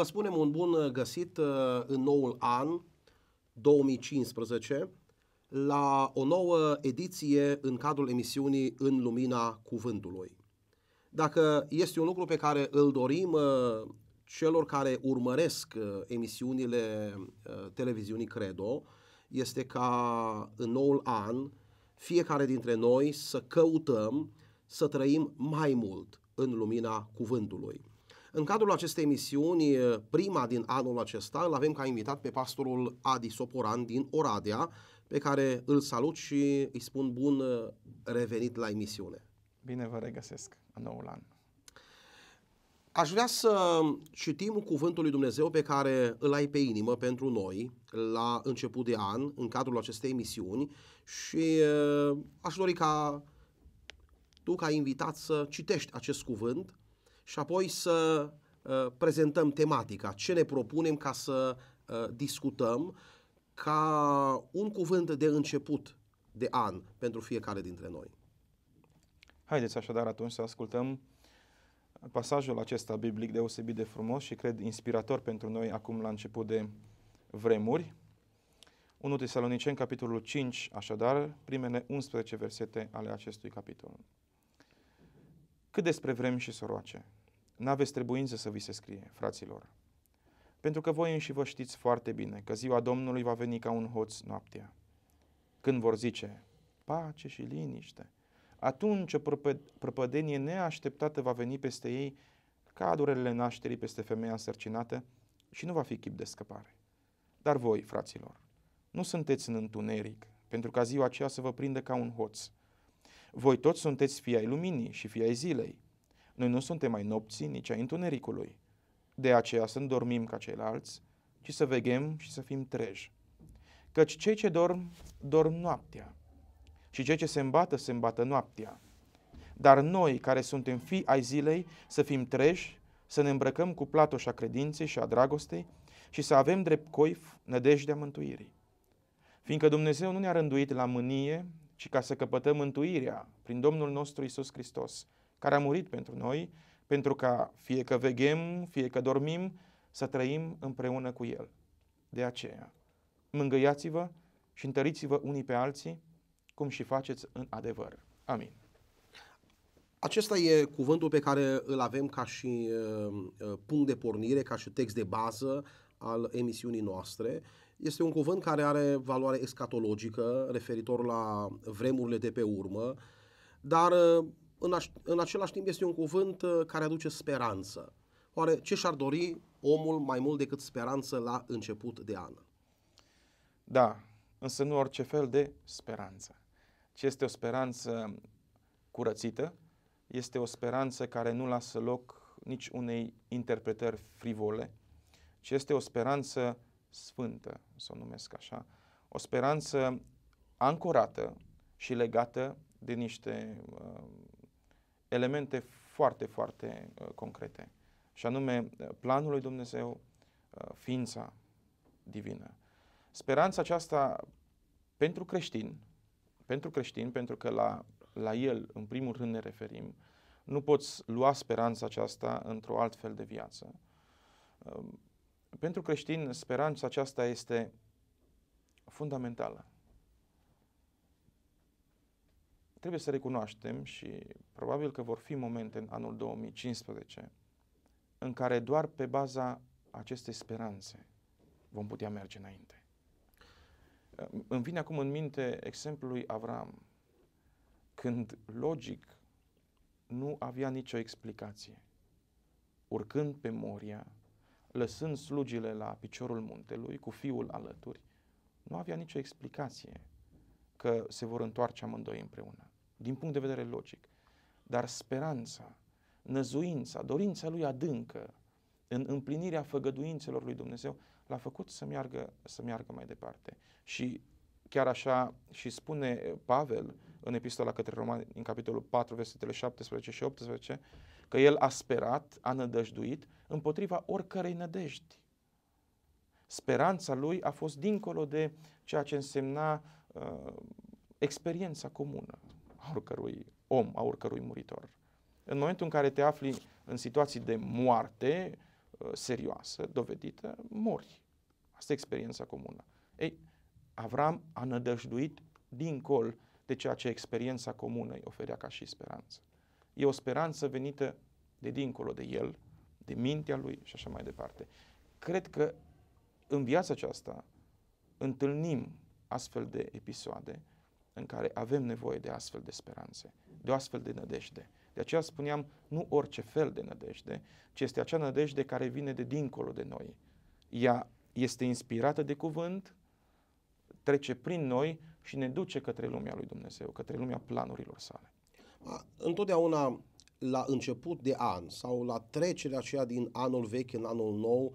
Vă spunem un bun uh, găsit uh, în noul an 2015 la o nouă ediție în cadrul emisiunii În Lumina Cuvântului. Dacă este un lucru pe care îl dorim uh, celor care urmăresc emisiunile televiziunii Credo, este ca în noul an fiecare dintre noi să căutăm să trăim mai mult în lumina cuvântului. În cadrul acestei emisiuni, prima din anul acesta, îl avem ca invitat pe pastorul Adi Soporan din Oradea, pe care îl salut și îi spun bun revenit la emisiune. Bine vă regăsesc în noul an. Aș vrea să citim cuvântul lui Dumnezeu pe care îl ai pe inimă pentru noi la început de an, în cadrul acestei emisiuni și eh, aș dori ca tu, ca invitat, să citești acest cuvânt și apoi să uh, prezentăm tematica, ce ne propunem ca să uh, discutăm ca un cuvânt de început de an pentru fiecare dintre noi. Haideți așadar atunci să ascultăm pasajul acesta biblic deosebit de frumos și cred inspirator pentru noi acum la început de vremuri. 1 Tesaloniceni, capitolul 5, așadar, primele 11 versete ale acestui capitol. Cât despre vrem și soroace, n-aveți trebuință să vi se scrie, fraților, pentru că voi înși vă știți foarte bine că ziua Domnului va veni ca un hoț noaptea. Când vor zice, pace și liniște, atunci o prăpădenie neașteptată va veni peste ei ca adurele nașterii peste femeia însărcinată și nu va fi chip de scăpare. Dar voi, fraților, nu sunteți în întuneric, pentru ca ziua aceea să vă prindă ca un hoț, voi toți sunteți fii ai luminii și fii ai zilei. Noi nu suntem ai nopții, nici ai întunericului. De aceea să dormim ca ceilalți, ci să veghem și să fim treji. Căci cei ce dorm, dorm noaptea. Și cei ce se îmbată, se îmbată noaptea. Dar noi, care suntem fii ai zilei, să fim treji, să ne îmbrăcăm cu platoșa credinței și a dragostei și să avem drept coif nădejdea mântuirii. Fiindcă Dumnezeu nu ne-a rânduit la mânie, ci ca să căpătăm mântuirea prin Domnul nostru Isus Hristos, care a murit pentru noi, pentru ca fie că veghem, fie că dormim, să trăim împreună cu El. De aceea, mângâiați-vă și întăriți-vă unii pe alții, cum și faceți în adevăr. Amin. Acesta e cuvântul pe care îl avem ca și uh, uh, punct de pornire, ca și text de bază al emisiunii noastre. Este un cuvânt care are valoare escatologică referitor la vremurile de pe urmă, dar uh, în, aș, în același timp este un cuvânt uh, care aduce speranță. Oare ce și-ar dori omul mai mult decât speranță la început de an? Da, însă nu orice fel de speranță, ce este o speranță curățită, este o speranță care nu lasă loc nici unei interpretări frivole, ci este o speranță sfântă, să o numesc așa, o speranță ancorată și legată de niște uh, elemente foarte, foarte uh, concrete, și anume uh, planul lui Dumnezeu, uh, ființa divină. Speranța aceasta pentru creștin, pentru creștin, pentru că la, la el, în primul rând, ne referim, nu poți lua speranța aceasta într-o altfel de viață. Uh, pentru creștin, speranța aceasta este fundamentală. Trebuie să recunoaștem și probabil că vor fi momente în anul 2015 în care doar pe baza acestei speranțe vom putea merge înainte. Îmi vine acum în minte exemplul lui Avram, când logic nu avea nicio explicație. Urcând pe Moria, lăsând slugile la piciorul muntelui, cu fiul alături, nu avea nicio explicație că se vor întoarce amândoi împreună, din punct de vedere logic. Dar speranța, năzuința, dorința lui adâncă, în împlinirea făgăduințelor lui Dumnezeu, l-a făcut să meargă, să meargă mai departe. Și chiar așa și spune Pavel în epistola către Romani, în capitolul 4, versetele 17 și 18, că el a sperat, a nădăjduit împotriva oricărei nădejdi. Speranța lui a fost dincolo de ceea ce însemna uh, experiența comună a oricărui om, a oricărui muritor. În momentul în care te afli în situații de moarte uh, serioasă, dovedită, mori. Asta e experiența comună. Ei, Avram a nădăjduit dincolo de ceea ce experiența comună îi oferea ca și speranță. E o speranță venită de dincolo de el, de mintea lui și așa mai departe. Cred că în viața aceasta întâlnim astfel de episoade în care avem nevoie de astfel de speranțe, de o astfel de nădejde. De aceea spuneam, nu orice fel de nădejde, ci este acea nădejde care vine de dincolo de noi. Ea este inspirată de cuvânt, trece prin noi și ne duce către lumea lui Dumnezeu, către lumea planurilor sale. Întotdeauna la început de an sau la trecerea aceea din anul vechi în anul nou,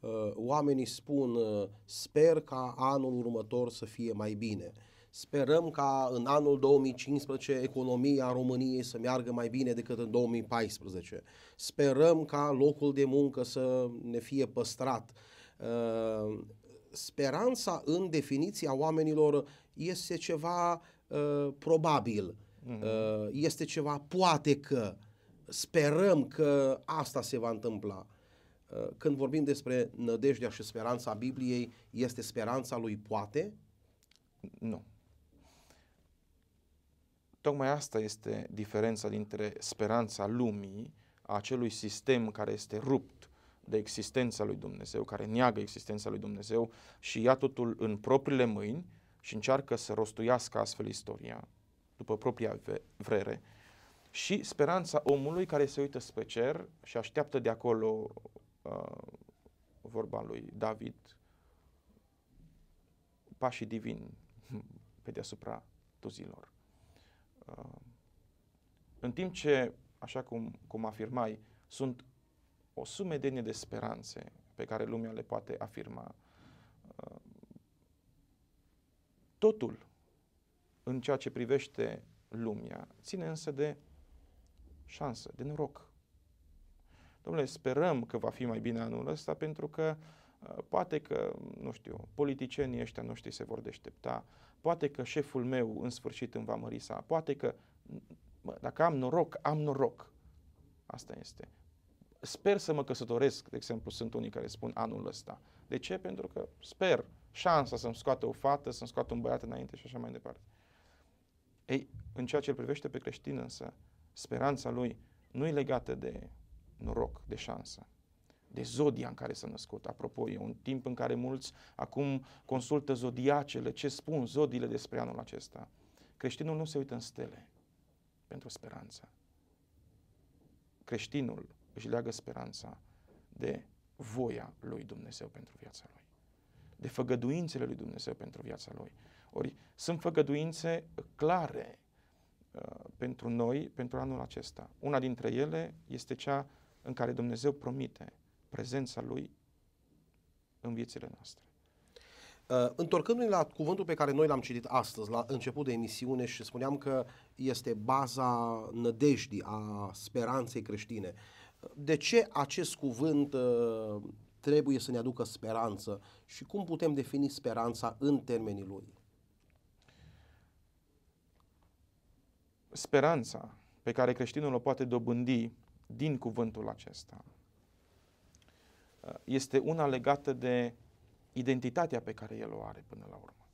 uh, oamenii spun uh, sper ca anul următor să fie mai bine. Sperăm ca în anul 2015 economia României să meargă mai bine decât în 2014. Sperăm ca locul de muncă să ne fie păstrat. Uh, speranța în definiția oamenilor este ceva probabil Uh-huh. Este ceva, poate că, sperăm că asta se va întâmpla. Uh, când vorbim despre nădejdea și speranța Bibliei, este speranța lui poate? Nu. Tocmai asta este diferența dintre speranța lumii, a acelui sistem care este rupt de existența lui Dumnezeu, care neagă existența lui Dumnezeu și ia totul în propriile mâini și încearcă să rostuiască astfel istoria, după propria vrere. Și speranța omului care se uită spre cer și așteaptă de acolo uh, vorba lui David, pașii divin pe deasupra tuzilor. Uh, în timp ce, așa cum, cum afirmai, sunt o sumedenie de speranțe pe care lumea le poate afirma, uh, totul în ceea ce privește lumea, ține însă de șansă, de noroc. Domnule, sperăm că va fi mai bine anul ăsta pentru că uh, poate că, nu știu, politicienii ăștia noștri se vor deștepta, poate că șeful meu în sfârșit îmi va sa, poate că bă, dacă am noroc, am noroc. Asta este. Sper să mă căsătoresc, de exemplu, sunt unii care spun anul ăsta. De ce? Pentru că sper șansa să-mi scoată o fată, să-mi scoată un băiat înainte și așa mai departe. Ei, în ceea ce îl privește pe creștin însă, speranța lui nu e legată de noroc, de șansă, de zodia în care s-a născut. Apropo, e un timp în care mulți acum consultă zodiacele, ce spun zodiile despre anul acesta. Creștinul nu se uită în stele pentru speranță. Creștinul își leagă speranța de voia lui Dumnezeu pentru viața lui, de făgăduințele lui Dumnezeu pentru viața lui. Ori sunt făgăduințe clare uh, pentru noi, pentru anul acesta. Una dintre ele este cea în care Dumnezeu promite prezența Lui în viețile noastre. Uh, întorcându-ne la cuvântul pe care noi l-am citit astăzi, la început de emisiune, și spuneam că este baza nădejdii, a speranței creștine. De ce acest cuvânt uh, trebuie să ne aducă speranță și cum putem defini speranța în termenii lui? speranța pe care creștinul o poate dobândi din cuvântul acesta uh, este una legată de identitatea pe care el o are până la urmă.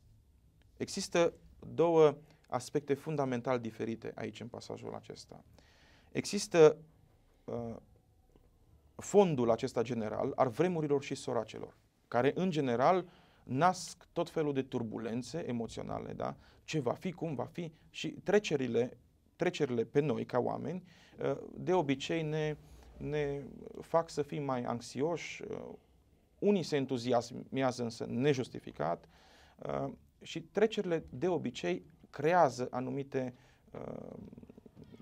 Există două aspecte fundamental diferite aici în pasajul acesta. Există uh, fondul acesta general al vremurilor și soracelor, care în general nasc tot felul de turbulențe emoționale, da? ce va fi, cum va fi și trecerile trecerile pe noi ca oameni uh, de obicei ne, ne fac să fim mai anxioși, uh, unii se entuziasmează însă nejustificat uh, și trecerile de obicei creează anumite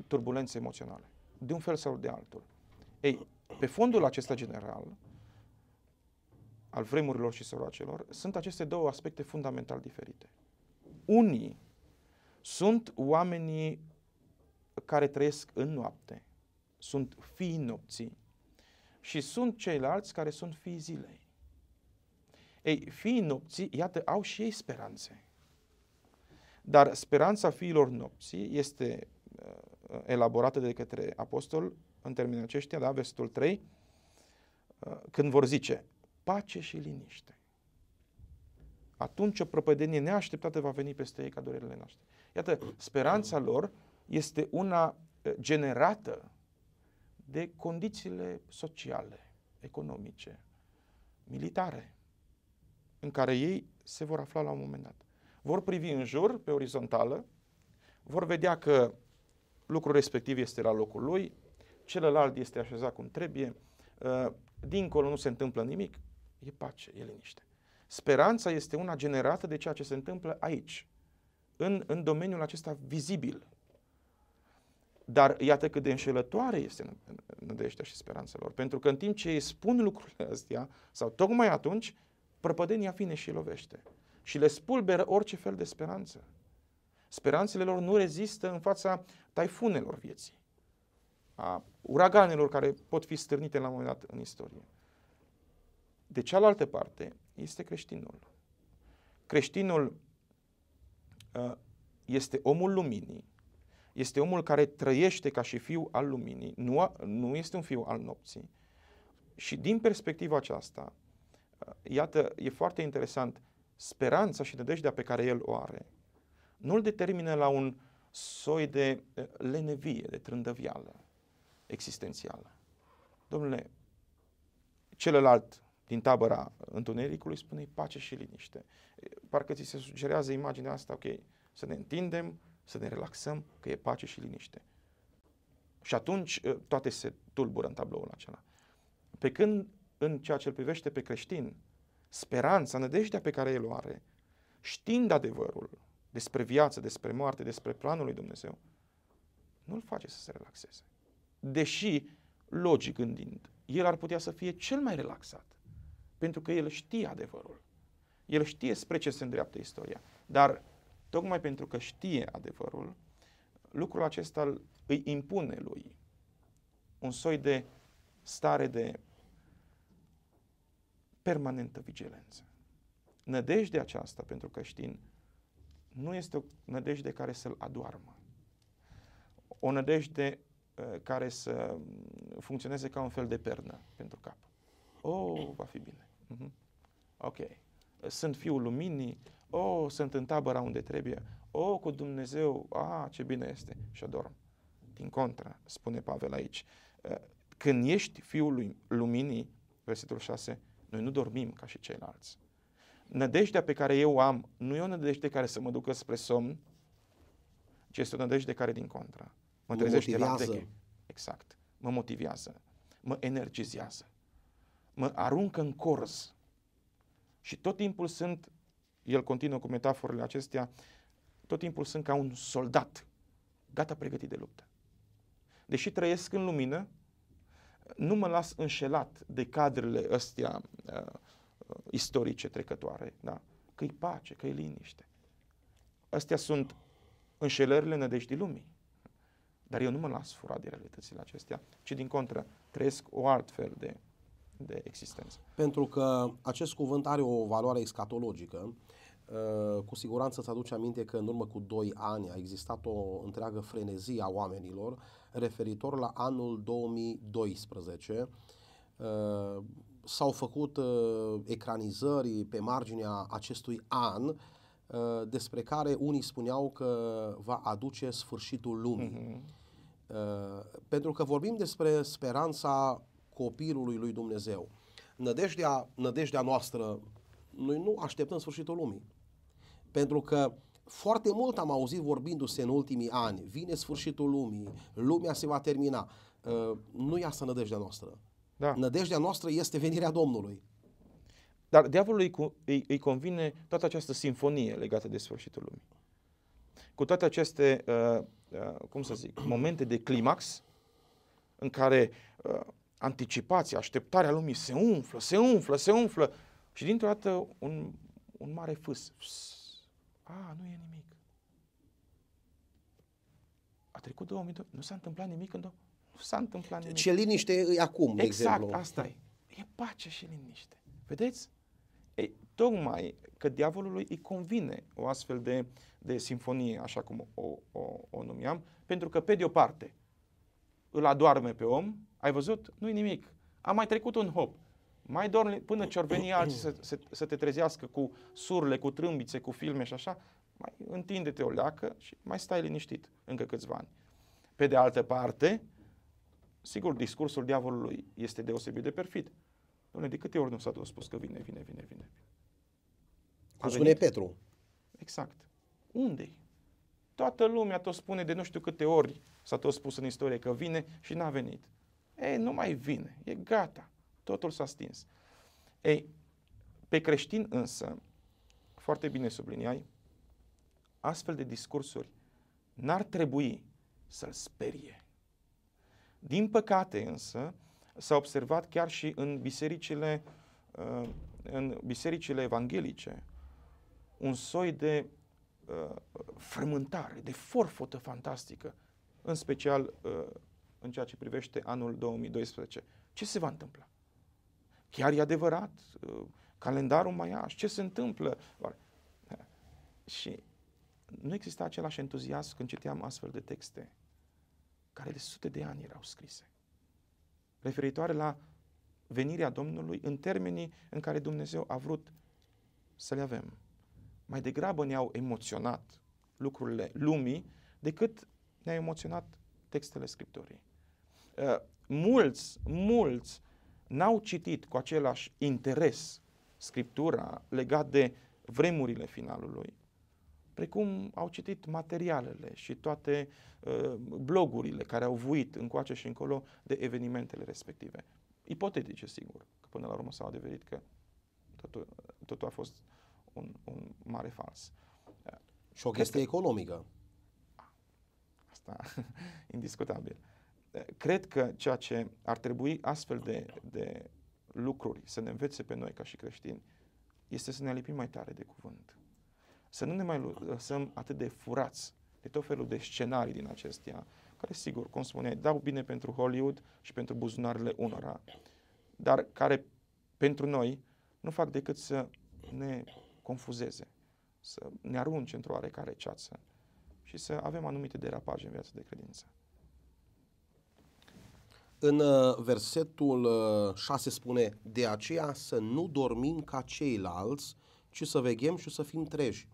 turbulențe emoționale, de un fel sau de altul. Ei, pe fondul acesta general, al vremurilor și soroacelor, sunt aceste două aspecte fundamental diferite. Unii sunt oamenii care trăiesc în noapte, sunt fii nopții și sunt ceilalți care sunt fii zilei. Ei, fii nopții, iată, au și ei speranțe. Dar speranța fiilor nopții este uh, elaborată de către apostol în termenii aceștia, da, versetul 3, uh, când vor zice pace și liniște. Atunci o prăpădenie neașteptată va veni peste ei ca dorerele noastre. Iată, speranța lor este una eh, generată de condițiile sociale, economice, militare, în care ei se vor afla la un moment dat. Vor privi în jur, pe orizontală, vor vedea că lucrul respectiv este la locul lui, celălalt este așezat cum trebuie, ă, dincolo nu se întâmplă nimic, e pace, e liniște. Speranța este una generată de ceea ce se întâmplă aici, în, în domeniul acesta vizibil, dar iată cât de înșelătoare este nădejdea și speranța lor. Pentru că în timp ce ei spun lucrurile astea, sau tocmai atunci, prăpădenia vine și lovește. Și le spulberă orice fel de speranță. Speranțele lor nu rezistă în fața taifunelor vieții, a uraganelor care pot fi stârnite la un moment dat în istorie. De cealaltă parte este creștinul. Creștinul uh, este omul luminii, este omul care trăiește ca și fiu al luminii, nu, a, nu este un fiu al nopții. Și din perspectiva aceasta, uh, iată, e foarte interesant, speranța și nădejdea pe care el o are, nu îl determină la un soi de uh, lenevie, de trândăvială existențială. Domnule, celălalt din tabăra întunericului spune pace și liniște. Parcă ți se sugerează imaginea asta, ok, să ne întindem, să ne relaxăm, că e pace și liniște. Și atunci ă, toate se tulbură în tabloul acela. Pe când în ceea ce îl privește pe creștin, speranța, nădejdea pe care el o are, știind adevărul despre viață, despre moarte, despre planul lui Dumnezeu, nu îl face să se relaxeze. Deși, logic gândind, el ar putea să fie cel mai relaxat, pentru că el știe adevărul. El știe spre ce se îndreaptă istoria, dar tocmai pentru că știe adevărul, lucrul acesta îi impune lui un soi de stare de permanentă vigilență. Nădejdea aceasta pentru creștin nu este o nădejde care să-l adoarmă. O nădejde ă, care să funcționeze ca un fel de pernă pentru cap. Oh, va fi bine. Mhm. Ok. Sunt fiul luminii, o, oh, sunt în tabăra unde trebuie. O, oh, cu Dumnezeu, a, ah, ce bine este. Și adorm. Din contră, spune Pavel aici. Eh, când ești fiul lui luminii, versetul 6, noi nu dormim ca și ceilalți. Nădejdea pe care eu am nu e o nădejde care să mă ducă spre somn, ci este o nădejde care din contră. Mă, mă trezește motivează. la veche. Exact. Mă motivează. Mă energizează. Mă aruncă în corz. Și tot timpul sunt el continuă cu metaforele acestea, tot timpul sunt ca un soldat, gata pregătit de luptă. Deși trăiesc în lumină, nu mă las înșelat de cadrele astea uh, uh, istorice trecătoare, da? că e pace, că e liniște. Astea sunt înșelările nădejdii lumii. Dar eu nu mă las furat de realitățile acestea, ci din contră, trăiesc o altfel de de existență. Pentru că acest cuvânt are o valoare escatologică. Uh, cu siguranță îți aduce aminte că în urmă cu 2 ani a existat o întreagă frenezie a oamenilor referitor la anul 2012. Uh, s-au făcut uh, ecranizări pe marginea acestui an despre care unii spuneau că va aduce sfârșitul lumii. Mm-hmm. Pentru că vorbim despre speranța copilului lui Dumnezeu. Nădejdea, nădejdea noastră, noi nu așteptăm sfârșitul lumii. Pentru că foarte mult am auzit vorbindu-se în ultimii ani, vine sfârșitul lumii, lumea se va termina. Ă, nu e asta nădejdea noastră. Da. Nădejdea noastră este venirea Domnului. Dar diavolului îi, îi, îi convine toată această sinfonie legată de sfârșitul lumii. Cu toate aceste, uh, uh, cum să zic, momente de climax în care uh, anticipația, așteptarea lumii se umflă, se umflă, se umflă și dintr-o dată un, un mare fâs. Pss, a, nu e nimic. A trecut 2002, nu s-a întâmplat nimic în Nu s-a întâmplat nimic. Ce liniște e acum, de exact, exemplu. Exact, asta e. E pace și liniște. Vedeți? E, tocmai că diavolului îi convine o astfel de, de sinfonie, așa cum o, o, o numeam, pentru că, pe de o parte, îl adoarme pe om, ai văzut? Nu-i nimic. A mai trecut un hop. Mai dorm până ce veni alții să, să, să te trezească cu surle, cu trâmbițe, cu filme și așa, mai întinde-te o leacă și mai stai liniștit încă câțiva ani. Pe de altă parte, sigur, discursul diavolului este deosebit de perfid. Dom'le, de câte ori nu s-a tot spus că vine, vine, vine, vine? Cum spune Petru. Exact. unde -i? Toată lumea tot spune de nu știu câte ori s-a tot spus în istorie că vine și n-a venit. Ei, nu mai vine, e gata, totul s-a stins. Ei, pe creștin însă, foarte bine subliniai, astfel de discursuri n-ar trebui să-l sperie. Din păcate însă, s-a observat chiar și în bisericile, uh, în bisericile evanghelice un soi de uh, frământare, de forfotă fantastică, în special uh, în ceea ce privește anul 2012. Ce se va întâmpla? Chiar e adevărat? Uh, calendarul maiaș? Ce se întâmplă? Oare? Și nu exista același entuziasm când citeam astfel de texte, care de sute de ani erau scrise, referitoare la venirea Domnului în termenii în care Dumnezeu a vrut să le avem mai degrabă ne-au emoționat lucrurile lumii decât ne a emoționat textele Scripturii. Uh, mulți, mulți n-au citit cu același interes Scriptura legat de vremurile finalului, precum au citit materialele și toate uh, blogurile care au vuit încoace și încolo de evenimentele respective. Ipotetice, sigur, că până la urmă s-au adeverit că totul, totul a fost uh, un, un mare fals. Și o chestie cred că... economică. Asta, indiscutabil. Cred că ceea ce ar trebui astfel de, de lucruri să ne învețe pe noi ca și creștini este să ne lipim mai tare de cuvânt. Să nu ne mai lăsăm atât de furați de tot felul de scenarii din acestea, care sigur, cum spuneai, dau bine pentru Hollywood și pentru buzunarele unora, dar care pentru noi nu fac decât să ne confuzeze, să ne arunce într-o oarecare ceață și să avem anumite derapaje în viața de credință. În uh, versetul 6 uh, spune, de aceea să nu dormim ca ceilalți, ci să veghem și să fim treji.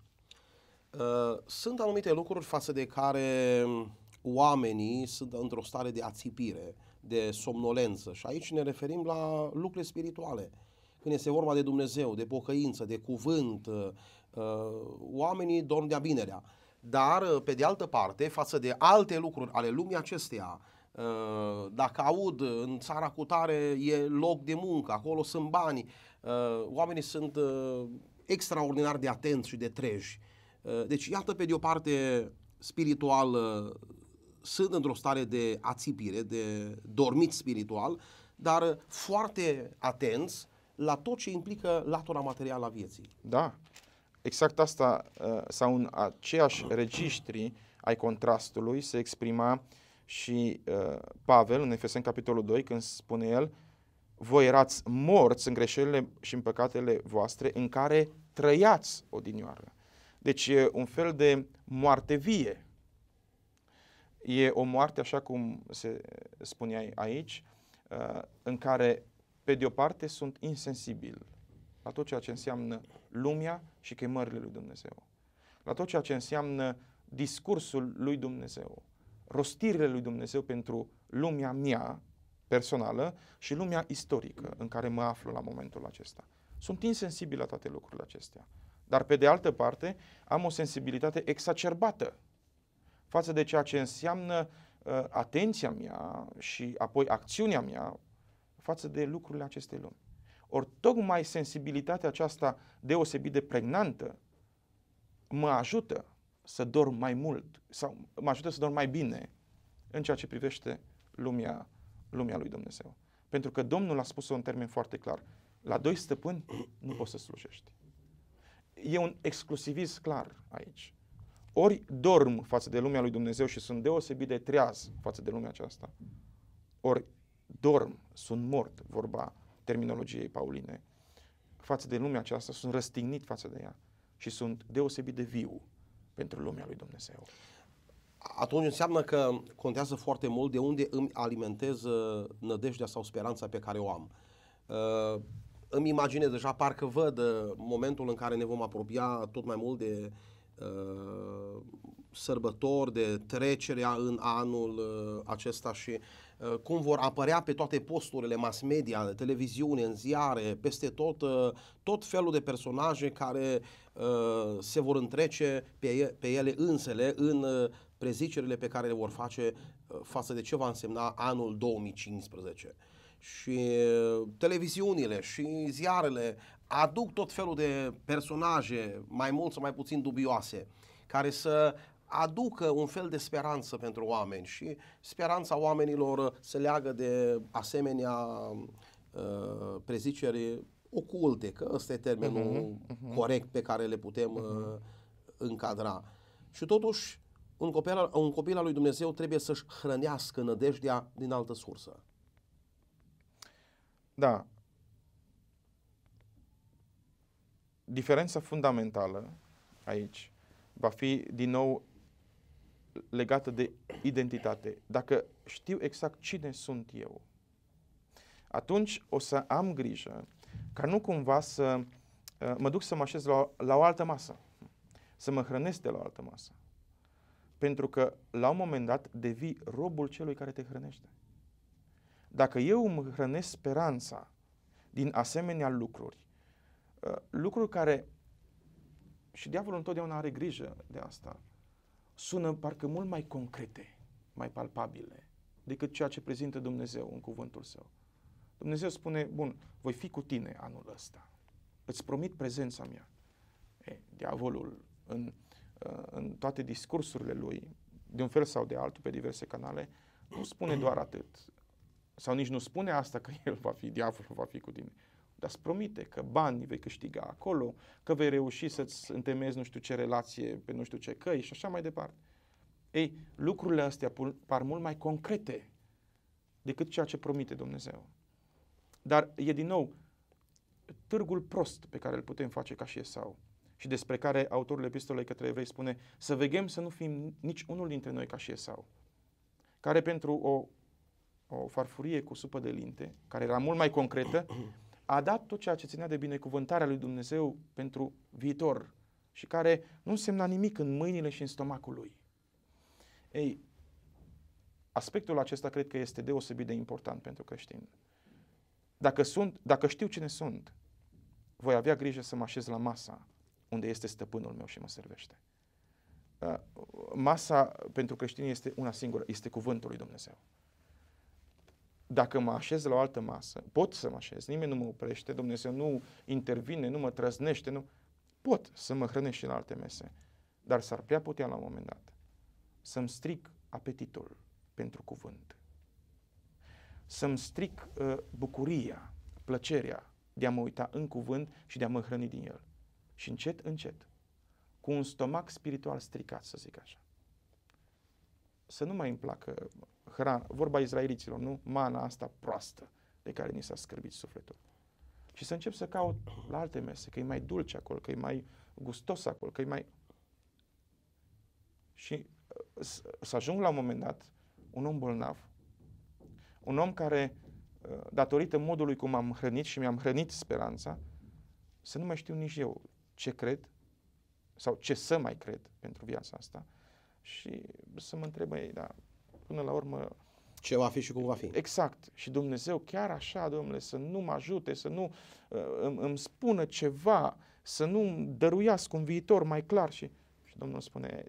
Uh, sunt anumite lucruri față de care um, oamenii sunt într-o stare de ațipire, de somnolență și aici ne referim la lucruri spirituale. Când este vorba de Dumnezeu, de pocăință, de cuvânt, uh, oamenii dorm de-a binerea. Dar, uh, pe de altă parte, față de alte lucruri ale lumii acesteia, uh, dacă aud în țara cu tare e loc de muncă, acolo sunt bani, oamenii sunt extraordinar de atenți și de treji. Deci, iată, pe de o parte, spiritual sunt într-o stare de ațipire, de dormit spiritual, dar foarte atenți la tot ce implică latura materială a vieții. Da, exact asta, uh, sau în aceiași registri ai contrastului se exprima și uh, Pavel în Efeseni capitolul 2 când spune el voi erați morți în greșelile și în păcatele voastre în care trăiați odinioară. Deci e un fel de moarte vie. E o moarte, așa cum se spunea aici, uh, în care pe de o parte sunt insensibil la tot ceea ce înseamnă lumea și chemările lui Dumnezeu, la tot ceea ce înseamnă discursul lui Dumnezeu, rostirile lui Dumnezeu pentru lumea mea personală și lumea istorică în care mă aflu la momentul acesta. Sunt insensibil la toate lucrurile acestea. Dar pe de altă parte am o sensibilitate exacerbată față de ceea ce înseamnă uh, atenția mea și apoi acțiunea mea față de lucrurile acestei lumi. Ori tocmai sensibilitatea aceasta deosebit de pregnantă mă ajută să dorm mai mult sau mă ajută să dorm mai bine în ceea ce privește lumea, lumea lui Dumnezeu. Pentru că Domnul a spus-o în termen foarte clar. La doi stăpâni nu poți să slujești. E un exclusivism clar aici. Ori dorm față de lumea lui Dumnezeu și sunt deosebit de treaz față de lumea aceasta, ori dorm, sunt mort, vorba terminologiei pauline, față de lumea aceasta, sunt răstignit față de ea și sunt deosebit de viu pentru lumea lui Dumnezeu. Atunci înseamnă că contează foarte mult de unde îmi alimentez uh, nădejdea sau speranța pe care o am. Uh, îmi imaginez deja, parcă văd uh, momentul în care ne vom apropia tot mai mult de sărbători, de trecerea în anul acesta și uh, Uh, cum vor apărea pe toate posturile mass media, televiziune, în ziare, peste tot, uh, tot felul de personaje care uh, se vor întrece pe, pe ele însele în prezicerile pe care le vor face față de ce va însemna anul 2015 și televiziunile și ziarele aduc tot felul de personaje, mai mult sau mai puțin dubioase, care să aducă un fel de speranță pentru oameni și speranța oamenilor se leagă de asemenea uh, prezicere oculte, că ăsta e termenul uh-huh, uh-huh. corect pe care le putem uh-huh. încadra. Și totuși, un copil, un copil al lui Dumnezeu trebuie să-și hrănească nădejdea din altă sursă. Da. Diferența fundamentală aici va fi din nou legată de identitate. Dacă știu exact cine sunt eu, atunci o să am grijă ca nu cumva să uh, mă duc să mă așez la, la o altă masă, să mă hrănesc de la o altă masă. Pentru că la un moment dat devii robul celui care te hrănește. Dacă eu îmi hrănesc speranța din asemenea lucruri, uh, lucruri care și diavolul întotdeauna are grijă de asta, sună parcă mult mai concrete, mai palpabile decât ceea ce prezintă Dumnezeu în cuvântul său. Dumnezeu spune, bun, voi fi cu tine anul ăsta. Îți promit prezența mea. E, diavolul, în, uh, în toate discursurile lui, de un fel sau de altul, pe diverse canale, nu spune doar atât. Sau nici nu spune asta că el va fi, diavolul va fi cu tine dar îți promite că bani vei câștiga acolo, că vei reuși să-ți întemezi nu știu ce relație pe nu știu ce căi și așa mai departe. Ei, lucrurile astea par mult mai concrete decât ceea ce promite Dumnezeu. Dar e din nou târgul prost pe care îl putem face ca și sau și despre care autorul epistolei către evrei spune să veghem să nu fim nici unul dintre noi ca și sau care pentru o, o farfurie cu supă de linte, care era mult mai concretă, a dat tot ceea ce ținea de binecuvântarea lui Dumnezeu pentru viitor și care nu însemna nimic în mâinile și în stomacul lui. Ei, aspectul acesta cred că este deosebit de important pentru creștini. Dacă, sunt, dacă știu cine sunt, voi avea grijă să mă așez la masa unde este stăpânul meu și mă servește. Uh, masa pentru creștini este una singură, este cuvântul lui Dumnezeu dacă mă așez la o altă masă, pot să mă așez, nimeni nu mă oprește, Dumnezeu nu intervine, nu mă trăznește, nu... pot să mă hrănesc și la alte mese, dar s-ar prea putea la un moment dat să-mi stric apetitul pentru cuvânt, să-mi stric uh, bucuria, plăcerea de a mă uita în cuvânt și de a mă hrăni din el. Și încet, încet, cu un stomac spiritual stricat, să zic așa, să nu mai îmi placă hrană, vorba izraeliților, nu? Mana asta proastă de care ni s-a scârbit sufletul. Și să încep să caut la alte mese, că e mai dulce acolo, că e mai gustos acolo, că e mai... Și uh, să ajung la un moment dat un om bolnav, un om care, uh, datorită modului cum am hrănit și mi-am hrănit speranța, să nu mai știu nici eu ce cred sau ce să mai cred pentru viața asta și să mă întreb, ei, da, până la urmă... Ce va fi și cum va fi. Exact. Și Dumnezeu chiar așa, Domnule, să nu mă ajute, să nu uh, îmi, îmi spună ceva, să nu îmi dăruiască un viitor mai clar. Și, și Domnul spune,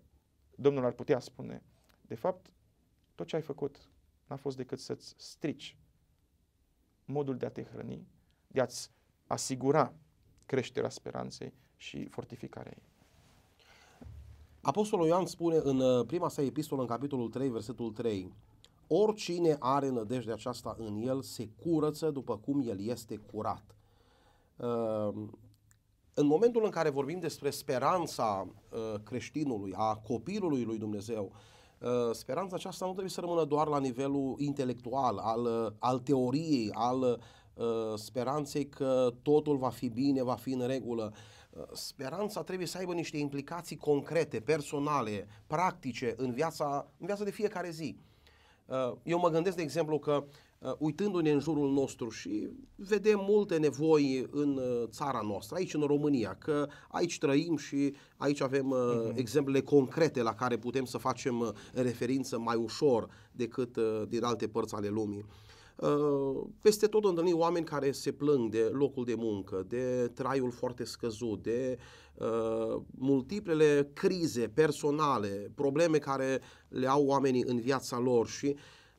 Domnul ar putea spune, de fapt, tot ce ai făcut n-a fost decât să-ți strici modul de a te hrăni, de a-ți asigura creșterea speranței și fortificarea ei. Apostolul Ioan spune în uh, prima sa epistolă, în capitolul 3, versetul 3, Oricine are nădejde aceasta în el se curăță după cum el este curat. Uh, în momentul în care vorbim despre speranța uh, creștinului, a copilului lui Dumnezeu, speranța aceasta nu trebuie să rămână doar la nivelul intelectual, al, al teoriei, al speranței că totul va fi bine, va fi în regulă speranța trebuie să aibă niște implicații concrete, personale, practice în viața, în viața de fiecare zi. Uh, eu mă gândesc, de exemplu, că uh, uitându-ne în jurul nostru și vedem multe nevoi în uh, țara noastră, aici în România, că aici trăim și aici avem uh-huh. exemple concrete la care putem să facem referință mai ușor decât din alte părți ale lumii. Uh, Uh, peste tot întâlnim oameni care se plâng de locul de muncă, de traiul foarte scăzut, de uh, multiplele crize personale, probleme care le au oamenii în viața lor și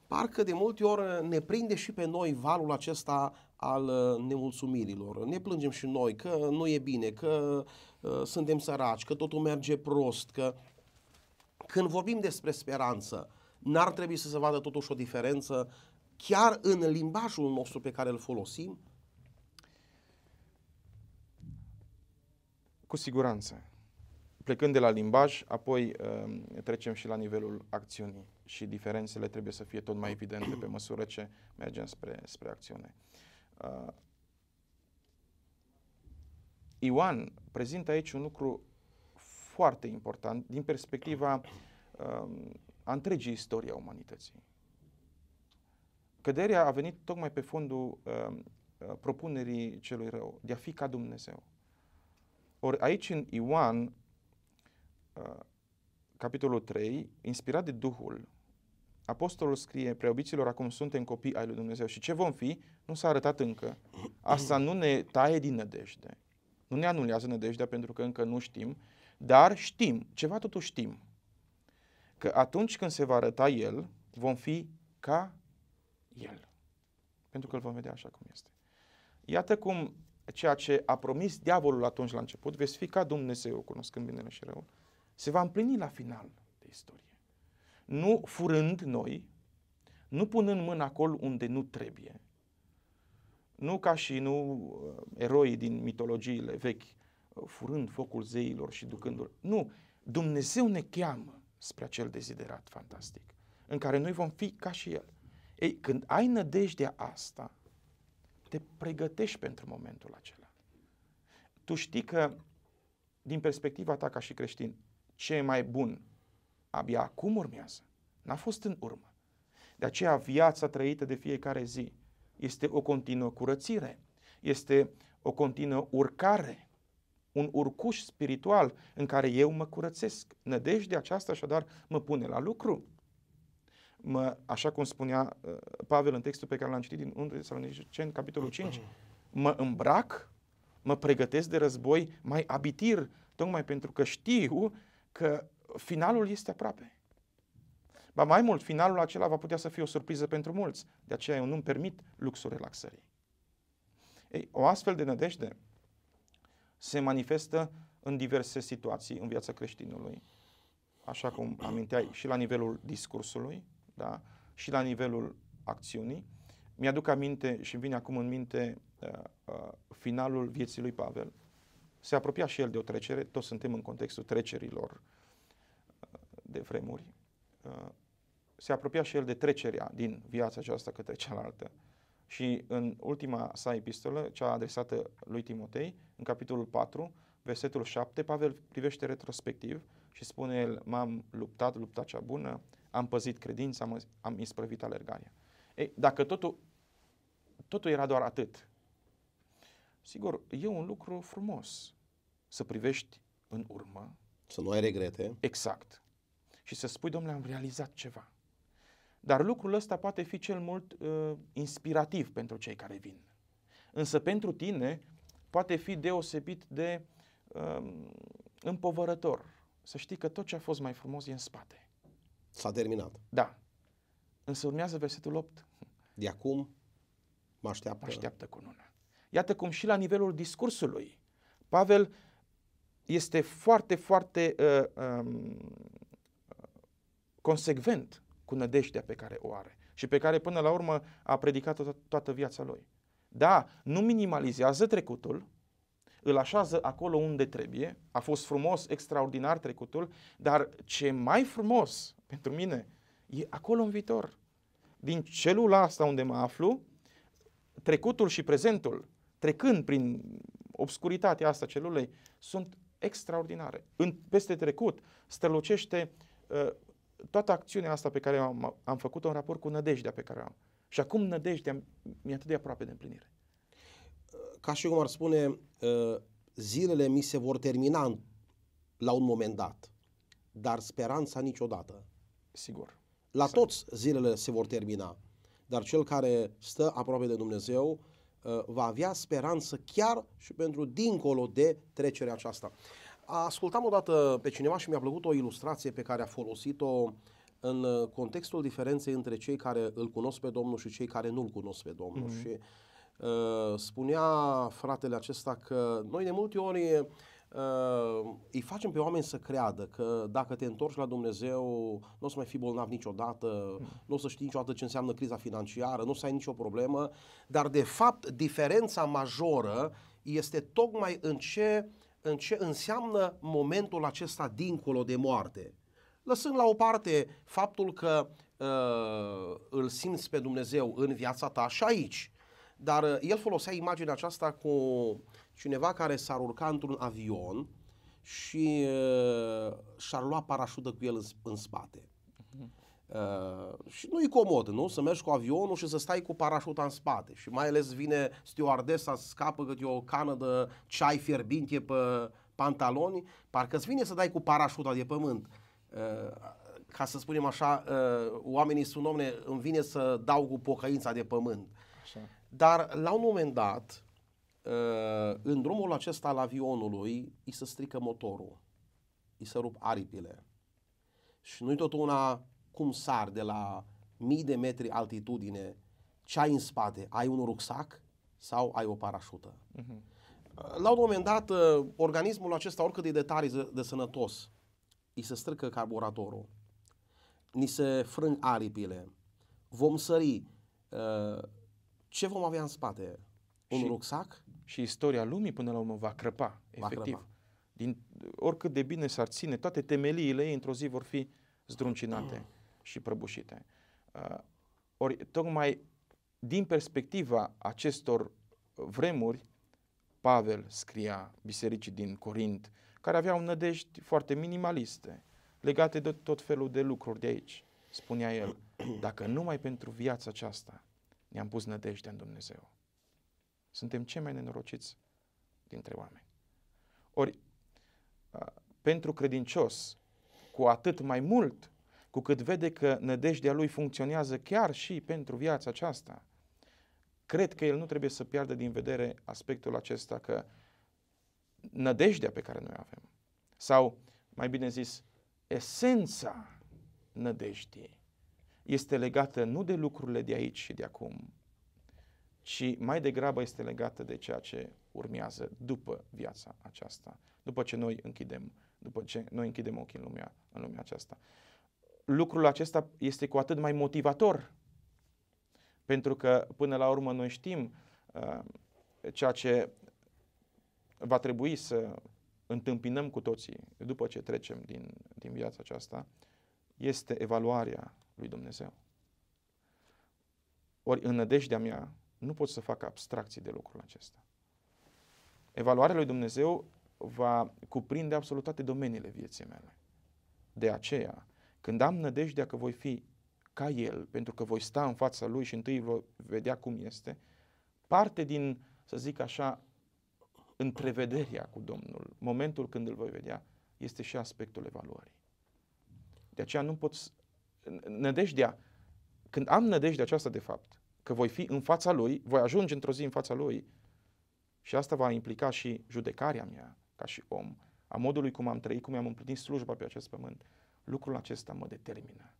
parcă de multe ori ne prinde și pe noi valul acesta al uh, nemulțumirilor. Ne plângem și noi că nu e bine, că suntem săraci, că totul merge prost, că când vorbim despre speranță, n-ar trebui să se vadă totuși o diferență chiar în limbajul nostru pe care îl folosim? Cu siguranță. Plecând de la limbaj, apoi um, trecem și la nivelul acțiunii și diferențele trebuie să fie tot mai evidente pe măsură ce mergem spre, spre acțiune. Uh, Ioan prezintă aici un lucru foarte important din perspectiva um, a întregii istoria umanității. Căderea a venit tocmai pe fondul um, uh, propunerii celui rău, de a fi ca Dumnezeu. Ori aici în Ioan, uh, capitolul 3, inspirat de Duhul, apostolul scrie, preobiților, acum suntem copii ai lui Dumnezeu și ce vom fi, nu s-a arătat încă. Asta nu ne taie din nădejde, nu ne anulează nădejdea pentru că încă nu știm, dar știm, ceva totuși știm, că atunci când se va arăta El, vom fi ca el. Pentru că îl vom vedea așa cum este. Iată cum ceea ce a promis diavolul atunci la început, veți fi ca Dumnezeu, cunoscând binele și răul, se va împlini la final de istorie. Nu furând noi, nu punând mâna acolo unde nu trebuie, nu ca și nu uh, eroii din mitologiile vechi, uh, furând focul zeilor și ducându-l. Nu, Dumnezeu ne cheamă spre acel deziderat fantastic, în care noi vom fi ca și El. Ei, când ai nădejdea asta, te pregătești pentru momentul acela. Tu știi că, din perspectiva ta ca și creștin, ce e mai bun abia acum urmează. N-a fost în urmă. De aceea viața trăită de fiecare zi este o continuă curățire, este o continuă urcare, un urcuș spiritual în care eu mă curățesc. Nădejdea aceasta așadar mă pune la lucru mă, așa cum spunea uh, Pavel în textul pe care l-am citit din 1 Tesalonicen, capitolul 5, mă îmbrac, mă pregătesc de război, mai abitir, tocmai pentru că știu că finalul este aproape. Ba mai mult, finalul acela va putea să fie o surpriză pentru mulți, de aceea eu nu-mi permit luxul relaxării. Ei, o astfel de nădejde se manifestă în diverse situații în viața creștinului, așa cum aminteai și la nivelul discursului, da? și la nivelul acțiunii. Mi-aduc aminte și vine acum în minte uh, uh, finalul vieții lui Pavel. Se apropia și el de o trecere, toți suntem în contextul trecerilor uh, de vremuri. Uh, se apropia și el de trecerea din viața aceasta către cealaltă. Și în ultima sa epistolă, cea adresată lui Timotei, în capitolul 4, versetul 7, Pavel privește retrospectiv și spune el, m-am luptat, lupta cea bună, am păzit credința, am, am isprăvit alergarea. Ei, dacă totul, totul era doar atât, sigur, e un lucru frumos să privești în urmă. Să nu ai regrete. Exact. Și să spui, domnule, am realizat ceva. Dar lucrul ăsta poate fi cel mult uh, inspirativ pentru cei care vin. Însă pentru tine poate fi deosebit de uh, împovărător. Să știi că tot ce a fost mai frumos e în spate. S-a terminat. Da. Însă urmează versetul 8. De acum mă așteaptă. Mă așteaptă cununa. Iată cum și la nivelul discursului, Pavel este foarte, foarte uh, um, consecvent cu nădejdea pe care o are și pe care până la urmă a predicat-o to- toată viața lui. Da, nu minimalizează trecutul, îl așează acolo unde trebuie, a fost frumos, extraordinar trecutul, dar ce mai frumos pentru mine, e acolo în viitor. Din celula asta unde mă aflu, trecutul și prezentul, trecând prin obscuritatea asta celulei, sunt extraordinare. În, peste trecut strălucește uh, toată acțiunea asta pe care am, am făcut-o în raport cu nădejdea pe care o am. Și acum nădejdea mi-e atât de aproape de împlinire. Ca și cum ar spune, ă, zilele mi se vor termina la un moment dat, dar speranța niciodată. Sigur. La toți zilele se vor termina, dar cel care stă aproape de Dumnezeu uh, va avea speranță chiar și pentru dincolo de trecerea aceasta. Ascultam odată pe cineva și mi-a plăcut o ilustrație pe care a folosit-o în uh, contextul diferenței între cei care îl cunosc pe Domnul și cei care nu-l cunosc pe Domnul. Mm-hmm. Și uh, spunea fratele acesta că noi de multe ori uh, îi facem pe oameni să creadă că dacă te întorci la Dumnezeu, nu o să mai fi bolnav niciodată, nu o să știi niciodată ce înseamnă criza financiară, nu o să ai nicio problemă, dar de fapt diferența majoră este tocmai în ce, în ce înseamnă momentul acesta dincolo de moarte. Lăsând la o parte faptul că uh, îl simți pe Dumnezeu în viața ta și aici, dar uh, el folosea imaginea aceasta cu cineva care s-ar urca într-un avion și uh, și-ar lua parașută cu el în, în spate. Uh, și nu-i comod, nu? Să mergi cu avionul și să stai cu parașuta în spate. Și mai ales vine stewardesa, scapă câte o cană de ceai fierbinte pe pantaloni, parcă îți vine să dai cu parașuta de pământ. Uh, ca să spunem așa, uh, oamenii sunt, omne, îmi vine să dau cu pocăința de pământ. Așa. Dar la un moment dat, Ă, în drumul acesta al avionului îi se strică motorul, îi se rup aripile. Și nu-i tot una cum sar de la mii de metri altitudine, ce ai în spate? Ai un rucsac sau ai o parașută? Uh-huh. La un moment dat, ă, organismul acesta, oricât de tare de sănătos, îi se strică carburatorul, ni se frâng aripile, vom sări, ă, ce vom avea în spate? Un și, rucsac? și istoria lumii până la urmă va crăpa, va efectiv. Crăpa. Din, oricât de bine s-ar ține, toate temeliile ei într-o zi vor fi zdruncinate mm. și prăbușite. Uh, ori, tocmai din perspectiva acestor vremuri, Pavel scria bisericii din Corint, care aveau nădejdi foarte minimaliste, legate de tot felul de lucruri de aici. Spunea el, dacă numai pentru viața aceasta ne-am pus nădejdea în Dumnezeu, suntem cei mai nenorociți dintre oameni. Ori, pentru credincios, cu atât mai mult, cu cât vede că nădejdea lui funcționează chiar și pentru viața aceasta, cred că el nu trebuie să piardă din vedere aspectul acesta că nădejdea pe care noi avem, sau, mai bine zis, esența nădejdei, este legată nu de lucrurile de aici și de acum, ci mai degrabă este legată de ceea ce urmează după viața aceasta, după ce noi închidem, după ce noi închidem ochii în lumea, în lumea aceasta. Lucrul acesta este cu atât mai motivator, pentru că până la urmă noi știm uh, ceea ce va trebui să întâmpinăm cu toții după ce trecem din, din viața aceasta, este evaluarea lui Dumnezeu. Ori în nădejdea mea nu pot să fac abstracții de lucrul acesta. Evaluarea lui Dumnezeu va cuprinde absolut toate domeniile vieții mele. De aceea, când am nădejdea că voi fi ca El, pentru că voi sta în fața Lui și întâi voi vedea cum este, parte din, să zic așa, întrevederea cu Domnul, momentul când îl voi vedea, este și aspectul evaluării. De aceea nu pot, nădejdea, când am nădejdea aceasta de fapt, că voi fi în fața lui, voi ajunge într-o zi în fața lui și asta va implica și judecarea mea ca și om, a modului cum am trăit, cum am împlinit slujba pe acest pământ. Lucrul acesta mă determină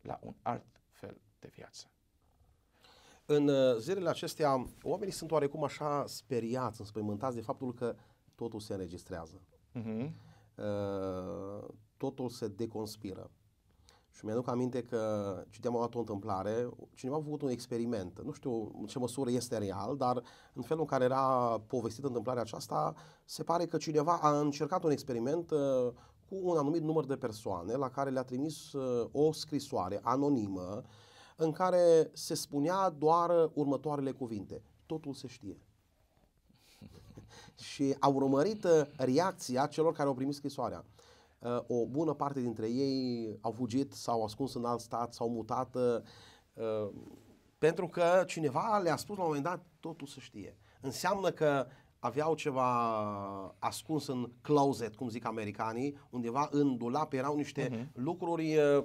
la un alt fel de viață. În uh, zilele acestea, oamenii sunt oarecum așa speriați, înspăimântați de faptul că totul se înregistrează. Uh-huh. Totul se deconspiră. Și mi-aduc aminte că citeam o dată o întâmplare, cineva a făcut un experiment, nu știu în ce măsură este real, dar în felul în care era povestită întâmplarea aceasta, se pare că cineva a încercat un experiment uh, cu un anumit număr de persoane la care le-a trimis uh, o scrisoare anonimă în care se spunea doar următoarele cuvinte. Totul se știe. și au urmărit uh, reacția celor care au primit scrisoarea. Uh, o bună parte dintre ei au fugit, s-au ascuns în alt stat, s-au mutat uh, pentru că cineva le-a spus la un moment dat totul să știe. Înseamnă că aveau ceva ascuns în closet, cum zic americanii, undeva în dulap erau niște uh-huh. lucruri uh,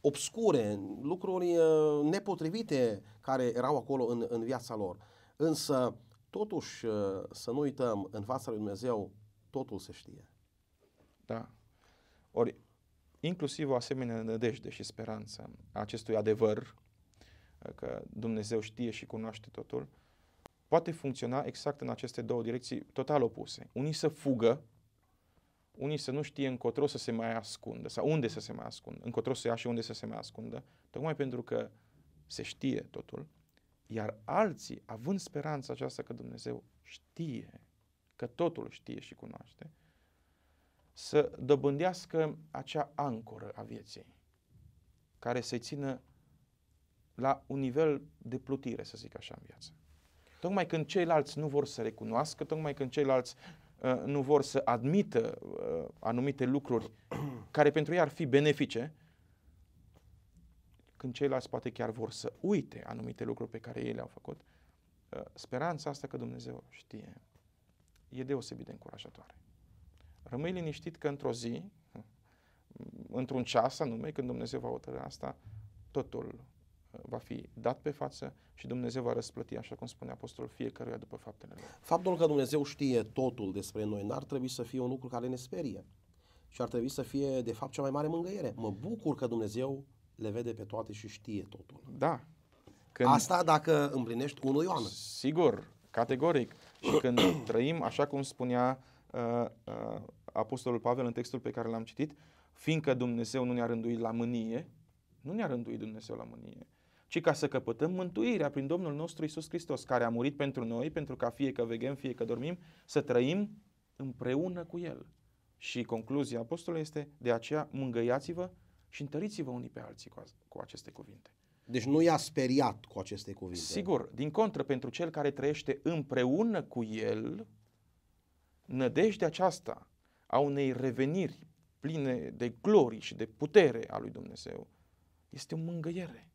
obscure, lucruri nepotrivite care erau acolo în, în viața lor. Însă, totuși, să nu uităm, în fața lui Dumnezeu totul se știe. Da. Ori, inclusiv o asemenea nădejde și speranță a acestui adevăr, că Dumnezeu știe și cunoaște totul, poate funcționa exact în aceste două direcții total opuse. Unii să fugă, unii să nu știe încotro să se mai ascundă sau unde să se mai ascundă, încotro să ia și unde să se mai ascundă, tocmai pentru că se știe totul, iar alții, având speranța aceasta că Dumnezeu știe, că totul știe și cunoaște, să dobândească acea ancoră a vieții, care să-i țină la un nivel de plutire, să zic așa, în viață. Tocmai când ceilalți nu vor să recunoască, tocmai când ceilalți uh, nu vor să admită uh, anumite lucruri care pentru ei ar fi benefice, când ceilalți poate chiar vor să uite anumite lucruri pe care ei le-au făcut, uh, speranța asta că Dumnezeu știe e deosebit de încurajatoare. Rămâi liniștit că într-o zi, într-un ceas anume, când Dumnezeu va hotărâ asta, totul uh, va fi dat pe față și Dumnezeu va răsplăti, așa cum spune Apostolul, fiecăruia după faptele lui. Faptul că Dumnezeu știe totul despre noi n-ar trebui să fie un lucru care ne sperie și ar trebui să fie, de fapt, cea mai mare mângăiere. Mă bucur că Dumnezeu le vede pe toate și știe totul. Da. Când... Asta dacă împlinești unul Ioan. Sigur, categoric. Și când trăim, așa cum spunea uh, uh, Apostolul Pavel în textul pe care l-am citit, fiindcă Dumnezeu nu ne-a rânduit la mânie, nu ne-a rânduit Dumnezeu la mânie, ci ca să căpătăm mântuirea prin Domnul nostru Isus Hristos, care a murit pentru noi, pentru ca fie că veghem, fie că dormim, să trăim împreună cu El. Și concluzia apostolului este, de aceea mângăiați-vă și întăriți-vă unii pe alții cu, cu aceste cuvinte. Deci nu i-a speriat cu aceste cuvinte. Sigur, din contră, pentru cel care trăiește împreună cu el, nădejdea aceasta a unei reveniri pline de glorie și de putere a lui Dumnezeu, este o mângâiere.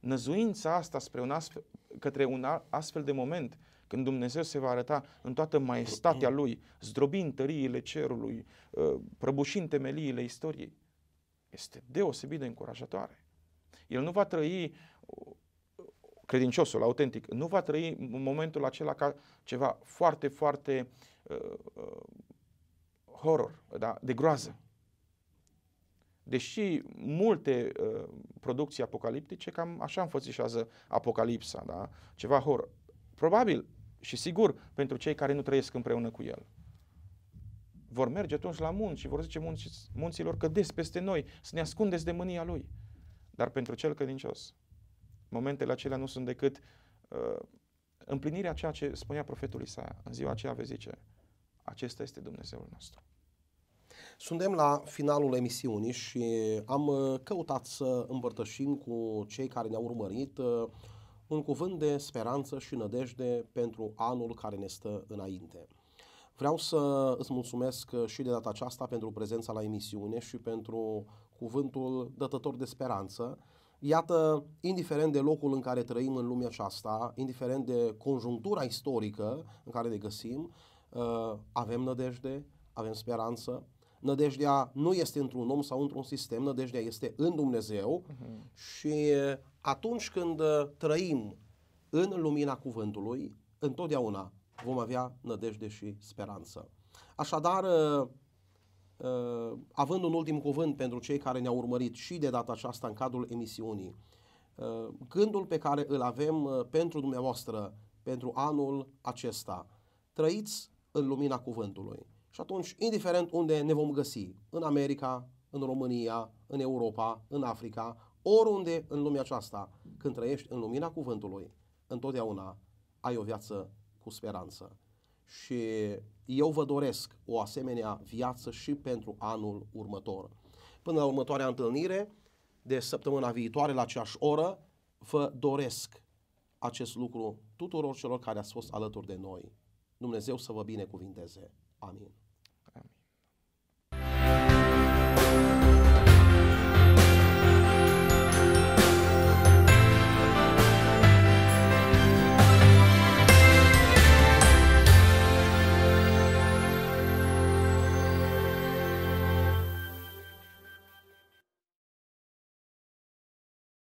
Năzuința asta spre un astfel, către un astfel de moment, când Dumnezeu se va arăta în toată maestatea Lui, zdrobind tăriile cerului, ă, prăbușind temeliile istoriei, este deosebit de încurajatoare. El nu va trăi, credinciosul autentic, nu va trăi momentul acela ca ceva foarte, foarte uh, uh, horror, da? de groază. Deși multe uh, producții apocaliptice, cam așa înfățișează apocalipsa, da? ceva horror. Probabil și sigur pentru cei care nu trăiesc împreună cu el. Vor merge atunci la munți și vor zice munți, munților că des peste noi, să ne ascundeți de mânia lui. Dar pentru cel credincios, momentele acelea nu sunt decât uh, împlinirea ceea ce spunea profetul Isaia. În ziua aceea vezi zice, acesta este Dumnezeul nostru. Suntem la finalul emisiunii și am uh, căutat să împărtășim cu cei care ne-au urmărit uh, un cuvânt de speranță și nădejde pentru anul care ne stă înainte. Vreau să îți mulțumesc uh, și de data aceasta pentru prezența la emisiune și pentru cuvântul dătător de speranță. Iată, indiferent de locul în care trăim în lumea aceasta, indiferent de conjunctura istorică în care ne găsim, avem nădejde, avem speranță, Nădejdea nu este într-un om sau într-un sistem, nădejdea este în Dumnezeu uh-huh. și atunci când uh, trăim în lumina cuvântului, întotdeauna vom avea nădejde și speranță. Așadar, uh, uh, având un ultim cuvânt pentru cei care ne-au urmărit și de data aceasta în cadrul emisiunii, gândul pe care îl avem pentru dumneavoastră pentru anul acesta, trăiți în lumina cuvântului și atunci, indiferent unde ne vom găsi, în America, în România, în Europa, în Africa, oriunde în lumea aceasta, când trăiești în lumina cuvântului, întotdeauna ai o viață cu speranță. Și eu vă doresc o asemenea viață și pentru anul următor. Până la următoarea întâlnire, de săptămâna viitoare la aceeași oră, vă doresc acest lucru tuturor celor care ați fost alături de noi. Dumnezeu să vă binecuvinteze! 阿弥。